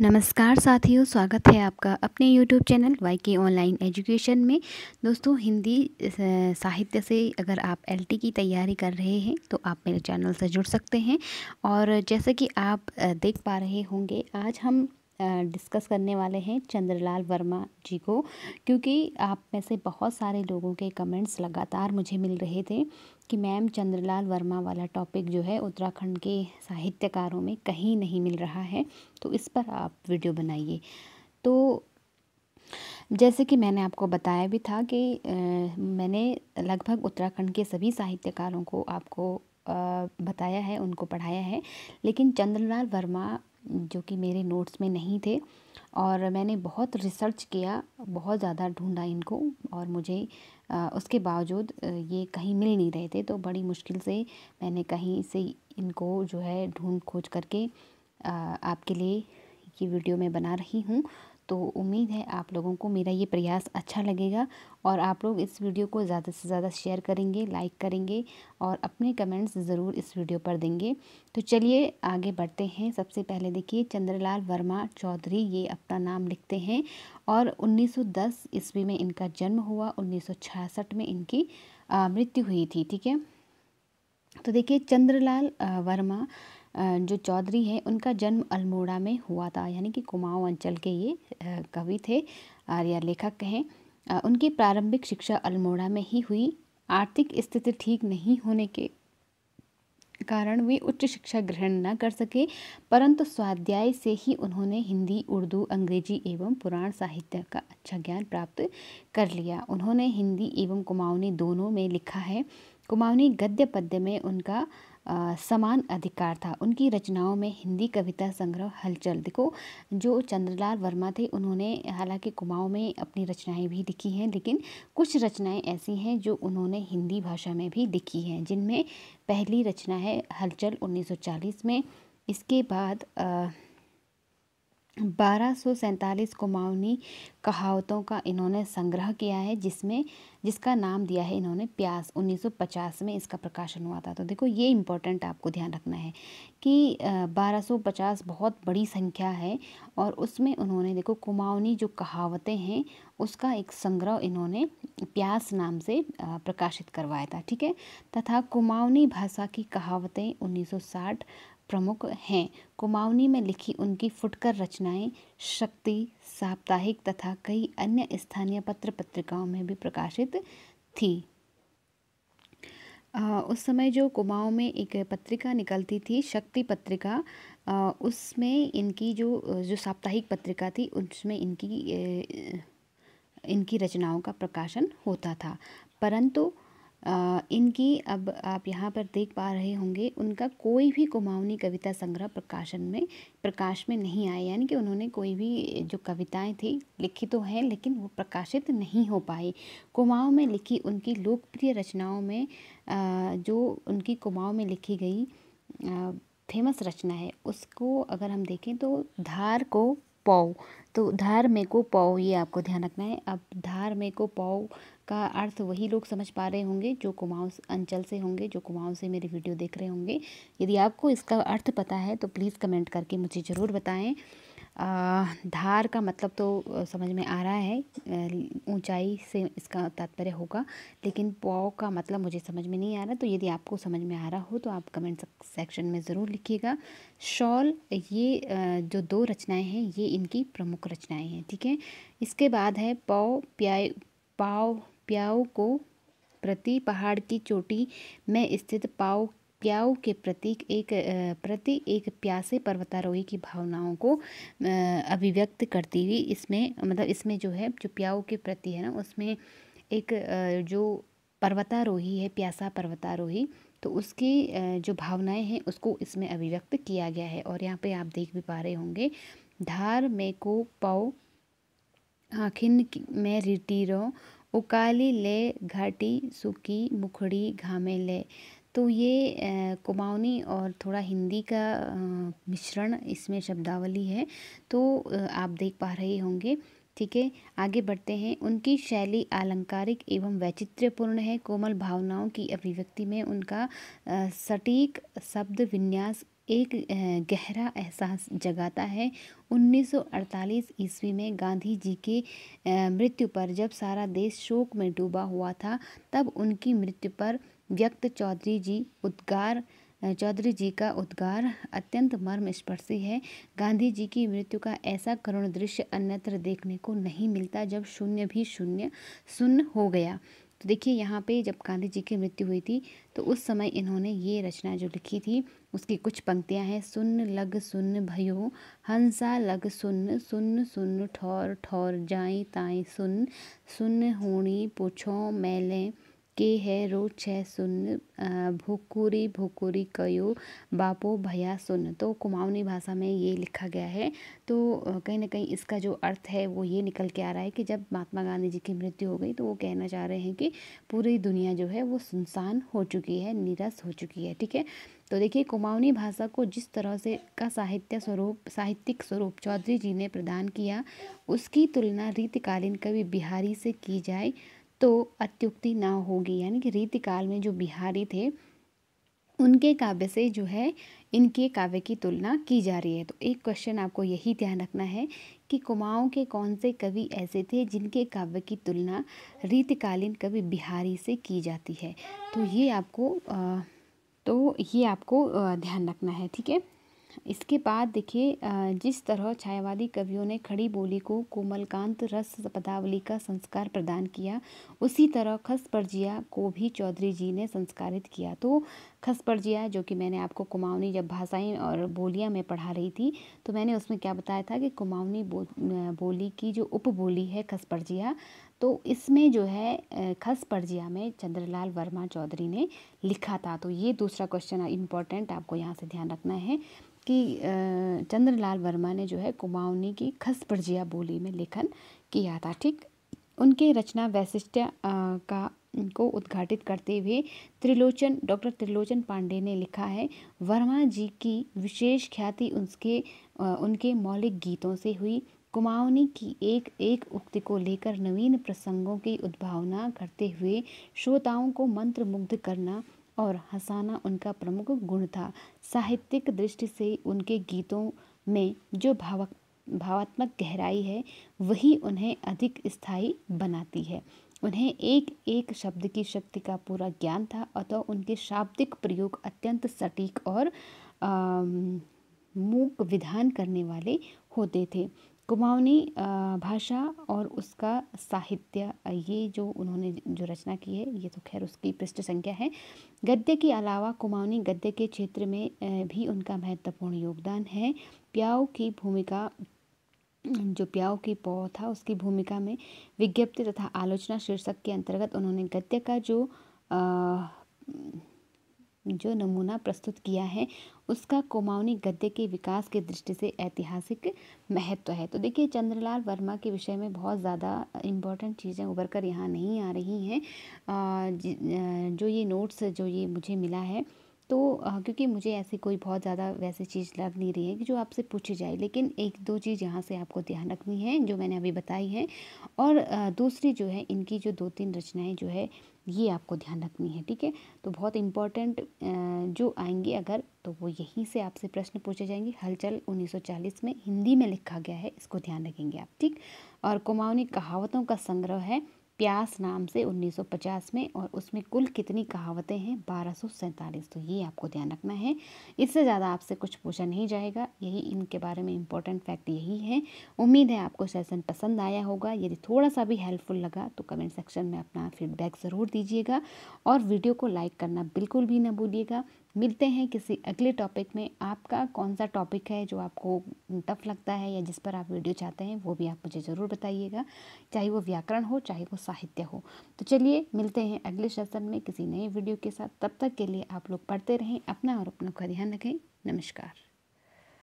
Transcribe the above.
नमस्कार साथियों स्वागत है आपका अपने YouTube channel Y K online education में दोस्तों हिंदी साहित्य से अगर आप एल की तैयारी कर रहे हैं तो आप मेरे चैनल से जुड़ सकते हैं और जैसे कि आप देख पा रहे होंगे आज हम डिस्कस करने वाले हैं चंद्रलाल वर्मा जी को क्योंकि आप में से बहुत सारे लोगों के कमेंट्स लगातार मुझे मिल रहे थे कि मैम चंद्रलाल वर्मा वाला टॉपिक जो है उत्तराखंड के साहित्यकारों में कहीं नहीं मिल रहा है तो इस पर आप वीडियो बनाइए तो जैसे कि मैंने आपको बताया भी था कि आ, मैंने लगभग उत्तराखंड के सभी साहित्यकारों को आपको आ, बताया है उनको पढ़ाया है लेकिन चंद्रलाल वर्मा जो कि मेरे नोट्स में नहीं थे और मैंने बहुत रिसर्च किया बहुत ज़्यादा ढूंढा इनको और मुझे उसके बावजूद ये कहीं मिल नहीं रहे थे तो बड़ी मुश्किल से मैंने कहीं से इनको जो है ढूंढ खोज करके आपके लिए ये वीडियो मैं बना रही हूँ तो उम्मीद है आप लोगों को मेरा ये प्रयास अच्छा लगेगा और आप लोग इस वीडियो को ज़्यादा से ज़्यादा शेयर करेंगे लाइक करेंगे और अपने कमेंट्स ज़रूर इस वीडियो पर देंगे तो चलिए आगे बढ़ते हैं सबसे पहले देखिए चंद्रलाल वर्मा चौधरी ये अपना नाम लिखते हैं और 1910 ईस्वी में इनका जन्म हुआ उन्नीस में इनकी मृत्यु हुई थी ठीक है तो देखिए चंद्रलाल वर्मा जो चौधरी हैं उनका जन्म अल्मोड़ा में हुआ था यानी कि कुमाऊँ अंचल के ये कवि थे या लेखक हैं उनकी प्रारंभिक शिक्षा अल्मोड़ा में ही हुई आर्थिक स्थिति ठीक नहीं होने के कारण वे उच्च शिक्षा ग्रहण न कर सके परंतु स्वाध्याय से ही उन्होंने हिंदी उर्दू अंग्रेजी एवं पुराण साहित्य का अच्छा ज्ञान प्राप्त कर लिया उन्होंने हिंदी एवं कुमाऊनी दोनों में लिखा है कुमाऊनी गद्य पद्य में उनका समान अधिकार था उनकी रचनाओं में हिंदी कविता संग्रह हलचल देखो जो चंद्रलाल वर्मा थे उन्होंने हालांकि कुमाऊँ में अपनी रचनाएं भी लिखी हैं लेकिन कुछ रचनाएं ऐसी हैं जो उन्होंने हिंदी भाषा में भी लिखी हैं जिनमें पहली रचना है हलचल 1940 में इसके बाद आ, बारह सौ सैंतालीस कुमाऊनी कहावतों का इन्होंने संग्रह किया है जिसमें जिसका नाम दिया है इन्होंने प्यास 1950 में इसका प्रकाशन हुआ था तो देखो ये इम्पोर्टेंट आपको ध्यान रखना है कि 1250 बहुत बड़ी संख्या है और उसमें उन्होंने देखो कुमाऊनी जो कहावतें हैं उसका एक संग्रह इन्होंने प्यास नाम से प्रकाशित करवाया था ठीक है तथा कुमाऊनी भाषा की कहावतें उन्नीस प्रमुख हैं कुमाऊनी में लिखी उनकी फुटकर रचनाएं शक्ति साप्ताहिक तथा कई अन्य स्थानीय पत्र पत्रिकाओं में भी प्रकाशित थी उस समय जो कुमाऊं में एक पत्रिका निकलती थी शक्ति पत्रिका उसमें इनकी जो जो साप्ताहिक पत्रिका थी उसमें इनकी इनकी रचनाओं का प्रकाशन होता था परंतु इनकी अब आप यहाँ पर देख पा रहे होंगे उनका कोई भी कुमाऊनी कविता संग्रह प्रकाशन में प्रकाश में नहीं आया यानी कि उन्होंने कोई भी जो कविताएं थी लिखी तो हैं लेकिन वो प्रकाशित नहीं हो पाई कुमाऊँ में लिखी उनकी लोकप्रिय रचनाओं में जो उनकी कुमाऊँ में लिखी गई फेमस रचना है उसको अगर हम देखें तो धार को पौ तो धार में को पौ ये आपको ध्यान रखना है अब धार में को पौ का अर्थ वही लोग समझ पा रहे होंगे जो कुमाऊँ अंचल से होंगे जो कुमाऊँ से मेरी वीडियो देख रहे होंगे यदि आपको इसका अर्थ पता है तो प्लीज़ कमेंट करके मुझे ज़रूर बताएं धार का मतलब तो समझ में आ रहा है ऊंचाई से इसका तात्पर्य होगा लेकिन पौ का मतलब मुझे समझ में नहीं आ रहा तो यदि आपको समझ में आ रहा हो तो आप कमेंट सेक्शन में ज़रूर लिखिएगा शॉल ये जो दो रचनाएं हैं ये इनकी प्रमुख रचनाएं हैं ठीक है इसके बाद है पौ प्याय पाओ प्याओ को प्रति पहाड़ की चोटी में स्थित पाओ प्याऊ के प्रतीक एक प्रति एक प्यासे पर्वतारोही की भावनाओं को अभिव्यक्त करती हुई इसमें मतलब इसमें जो है जो प्याऊ के प्रति है ना उसमें एक जो पर्वतारोही है प्यासा पर्वतारोही तो उसकी जो भावनाएं हैं उसको इसमें अभिव्यक्त किया गया है और यहाँ पे आप देख भी पा रहे होंगे धार में को पाओ आखिन में रिटीरो उकाली ले घाटी सुकी मुखड़ी घामे ले तो ये कुमाऊनी और थोड़ा हिंदी का मिश्रण इसमें शब्दावली है तो आप देख पा रहे होंगे ठीक है आगे बढ़ते हैं उनकी शैली आलंकारिक एवं वैचित्र्यपूर्ण है कोमल भावनाओं की अभिव्यक्ति में उनका सटीक शब्द विन्यास एक गहरा एहसास जगाता है 1948 ईस्वी में गांधी जी के मृत्यु पर जब सारा देश शोक में डूबा हुआ था तब उनकी मृत्यु पर व्यक्त चौधरी जी उद्गार चौधरी जी का उद्गार अत्यंत मर्म स्पर्शी है गांधी जी की मृत्यु का ऐसा करुण दृश्य अन्यत्र देखने को नहीं मिलता जब शून्य भी शून्य शून्य हो गया तो देखिए यहाँ पे जब गांधी जी की मृत्यु हुई थी तो उस समय इन्होंने ये रचना जो लिखी थी उसकी कुछ पंक्तियाँ हैं सुन लग सुन भयो हंसा लग सुन सुन सुन ठौर ठौर जाई ताई सुन सुन होनी पूछो मैले के है रो छह सुन भोकुरी भोकुरी कयो बापो भया सुन तो कुमाऊनी भाषा में ये लिखा गया है तो कहीं ना कहीं इसका जो अर्थ है वो ये निकल के आ रहा है कि जब महात्मा गांधी जी की मृत्यु हो गई तो वो कहना चाह रहे हैं कि पूरी दुनिया जो है वो सुनसान हो चुकी है निरस हो चुकी है ठीक है तो देखिए कुमाऊनी भाषा को जिस तरह से का साहित्य स्वरूप साहित्यिक स्वरूप चौधरी जी ने प्रदान किया उसकी तुलना रीतकालीन कवि बिहारी से की जाए तो अत्युक्ति ना होगी यानी कि रीतिकाल में जो बिहारी थे उनके काव्य से जो है इनके काव्य की तुलना की जा रही है तो एक क्वेश्चन आपको यही ध्यान रखना है कि कुमाऊँ के कौन से कवि ऐसे थे जिनके काव्य की तुलना रीतकालीन कवि बिहारी से की जाती है तो ये आपको आ, तो ये आपको ध्यान रखना है ठीक है इसके बाद देखिए जिस तरह छायावादी कवियों ने खड़ी बोली को कोमलकांत रस पदावली का संस्कार प्रदान किया उसी तरह खसपर्जिया को भी चौधरी जी ने संस्कारित किया तो खसपर्जिया जो कि मैंने आपको कुमाऊनी जब भाषाएं और बोलियां में पढ़ा रही थी तो मैंने उसमें क्या बताया था कि कुमाऊनी बो, बोली की जो उप बोली है खसपर्जिया तो इसमें जो है खस परजिया में चंद्रलाल वर्मा चौधरी ने लिखा था तो ये दूसरा क्वेश्चन इम्पोर्टेंट आपको यहाँ से ध्यान रखना है कि चंद्रलाल वर्मा ने जो है कुमाऊनी की खस प्रजिया बोली में लेखन किया था ठीक उनके रचना वैशिष्ट का को उद्घाटित करते हुए त्रिलोचन डॉक्टर त्रिलोचन पांडे ने लिखा है वर्मा जी की विशेष ख्याति उनके उनके मौलिक गीतों से हुई कुमाऊनी की एक एक उक्ति को लेकर नवीन प्रसंगों की उद्भावना करते हुए श्रोताओं को मंत्रमुग्ध करना और हसाना उनका प्रमुख गुण था साहित्यिक दृष्टि से उनके गीतों में जो भावक भावात्मक गहराई है वही उन्हें अधिक स्थायी बनाती है उन्हें एक एक शब्द की शक्ति का पूरा ज्ञान था अतः उनके शाब्दिक प्रयोग अत्यंत सटीक और मूक विधान करने वाले होते थे कुमाऊनी भाषा और उसका साहित्य ये जो उन्होंने जो रचना की है ये तो खैर उसकी पृष्ठ संख्या है गद्य के अलावा कुमाऊनी गद्य के क्षेत्र में भी उनका महत्वपूर्ण योगदान है प्याऊ की भूमिका जो प्याओ की पौ था उसकी भूमिका में विज्ञप्ति तथा आलोचना शीर्षक के अंतर्गत उन्होंने गद्य का जो आ, जो नमूना प्रस्तुत किया है उसका कुमाऊनी गद्य के विकास के दृष्टि से ऐतिहासिक महत्व है तो देखिए चंद्रलाल वर्मा के विषय में बहुत ज़्यादा इम्पॉर्टेंट चीज़ें उभर कर यहाँ नहीं आ रही हैं जो ये नोट्स जो ये मुझे मिला है तो क्योंकि मुझे ऐसी कोई बहुत ज़्यादा वैसी चीज़ लग नहीं रही है कि जो आपसे पूछी जाए लेकिन एक दो चीज़ यहाँ से आपको ध्यान रखनी है जो मैंने अभी बताई है और दूसरी जो है इनकी जो दो तीन रचनाएं जो है ये आपको ध्यान रखनी है ठीक है तो बहुत इम्पॉर्टेंट जो आएंगे अगर तो वो यहीं से आपसे प्रश्न पूछे जाएंगे हलचल 1940 में हिंदी में लिखा गया है इसको ध्यान रखेंगे आप ठीक और कुमाऊनी कहावतों का संग्रह है प्यास नाम से 1950 में और उसमें कुल कितनी कहावतें हैं बारह तो ये आपको ध्यान रखना है इससे ज़्यादा आपसे कुछ पूछा नहीं जाएगा यही इनके बारे में इंपॉर्टेंट फैक्ट यही है उम्मीद है आपको सेशन पसंद आया होगा यदि थोड़ा सा भी हेल्पफुल लगा तो कमेंट सेक्शन में अपना फीडबैक ज़रूर दीजिएगा और वीडियो को लाइक करना बिल्कुल भी ना भूलिएगा मिलते हैं किसी अगले टॉपिक में आपका कौन सा टॉपिक है जो आपको टफ लगता है या जिस पर आप वीडियो चाहते हैं वो भी आप मुझे ज़रूर बताइएगा चाहे वो व्याकरण हो चाहे वो साहित्य हो तो चलिए मिलते हैं अगले सेशन में किसी नए वीडियो के साथ तब तक के लिए आप लोग पढ़ते रहें अपना और अपनों का ध्यान रखें नमस्कार